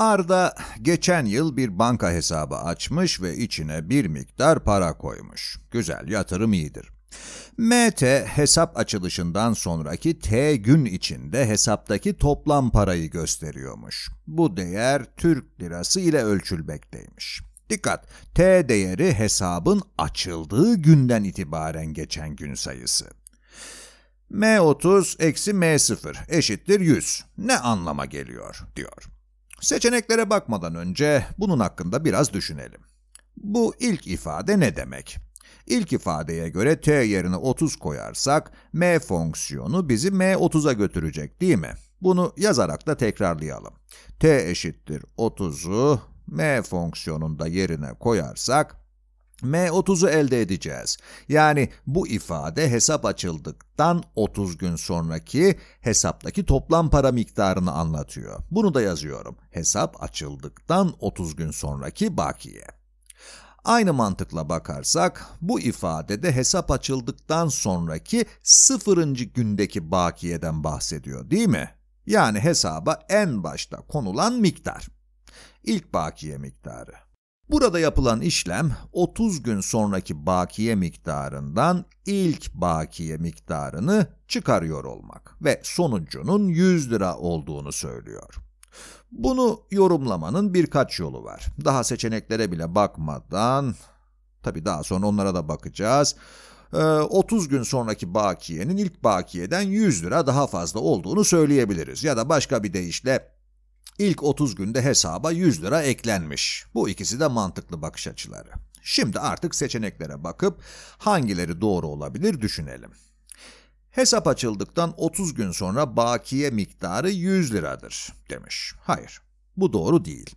Arda geçen yıl bir banka hesabı açmış ve içine bir miktar para koymuş. Güzel, yatırım iyidir. MT hesap açılışından sonraki T gün içinde hesaptaki toplam parayı gösteriyormuş. Bu değer Türk lirası ile ölçülmekteymiş. Dikkat! T değeri hesabın açıldığı günden itibaren geçen gün sayısı. M30 eksi M0 eşittir 100. Ne anlama geliyor? diyor. Seçeneklere bakmadan önce bunun hakkında biraz düşünelim. Bu ilk ifade ne demek? İlk ifadeye göre t yerine 30 koyarsak m fonksiyonu bizi m30'a götürecek değil mi? Bunu yazarak da tekrarlayalım. t eşittir 30'u m fonksiyonunda yerine koyarsak M30'u elde edeceğiz. Yani bu ifade hesap açıldıktan 30 gün sonraki hesaptaki toplam para miktarını anlatıyor. Bunu da yazıyorum. Hesap açıldıktan 30 gün sonraki bakiye. Aynı mantıkla bakarsak bu ifadede hesap açıldıktan sonraki sıfırıncı gündeki bakiyeden bahsediyor değil mi? Yani hesaba en başta konulan miktar. İlk bakiye miktarı. Burada yapılan işlem 30 gün sonraki bakiye miktarından ilk bakiye miktarını çıkarıyor olmak ve sonucunun 100 lira olduğunu söylüyor. Bunu yorumlamanın birkaç yolu var. Daha seçeneklere bile bakmadan, tabii daha sonra onlara da bakacağız. 30 ee, gün sonraki bakiyenin ilk bakiyeden 100 lira daha fazla olduğunu söyleyebiliriz. Ya da başka bir deyişle İlk 30 günde hesaba 100 lira eklenmiş. Bu ikisi de mantıklı bakış açıları. Şimdi artık seçeneklere bakıp hangileri doğru olabilir düşünelim. Hesap açıldıktan 30 gün sonra bakiye miktarı 100 liradır demiş. Hayır, bu doğru değil.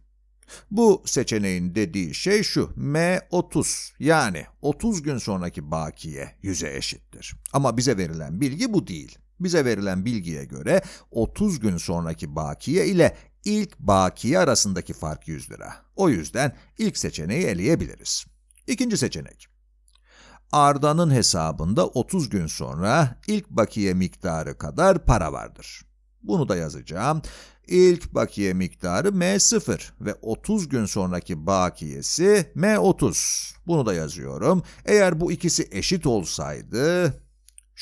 Bu seçeneğin dediği şey şu, M30 yani 30 gün sonraki bakiye 100'e eşittir. Ama bize verilen bilgi bu değil. Bize verilen bilgiye göre 30 gün sonraki bakiye ile ilk bakiye arasındaki fark 100 lira. O yüzden ilk seçeneği eleyebiliriz. İkinci seçenek. Arda'nın hesabında 30 gün sonra ilk bakiye miktarı kadar para vardır. Bunu da yazacağım. İlk bakiye miktarı M0 ve 30 gün sonraki bakiyesi M30. Bunu da yazıyorum. Eğer bu ikisi eşit olsaydı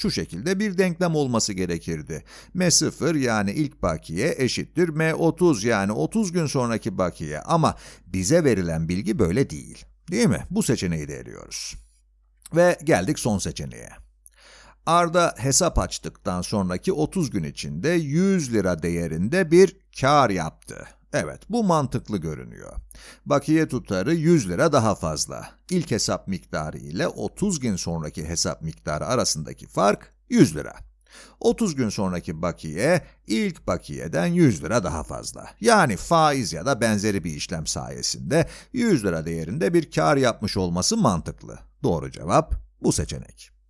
şu şekilde bir denklem olması gerekirdi. M0 yani ilk bakiye eşittir M30 yani 30 gün sonraki bakiye ama bize verilen bilgi böyle değil. Değil mi? Bu seçeneği de eriyoruz. Ve geldik son seçeneğe. Arda hesap açtıktan sonraki 30 gün içinde 100 lira değerinde bir kar yaptı. Evet, bu mantıklı görünüyor. Bakiye tutarı 100 lira daha fazla. İlk hesap miktarı ile 30 gün sonraki hesap miktarı arasındaki fark 100 lira. 30 gün sonraki bakiye, ilk bakiyeden 100 lira daha fazla. Yani faiz ya da benzeri bir işlem sayesinde 100 lira değerinde bir kar yapmış olması mantıklı. Doğru cevap bu seçenek.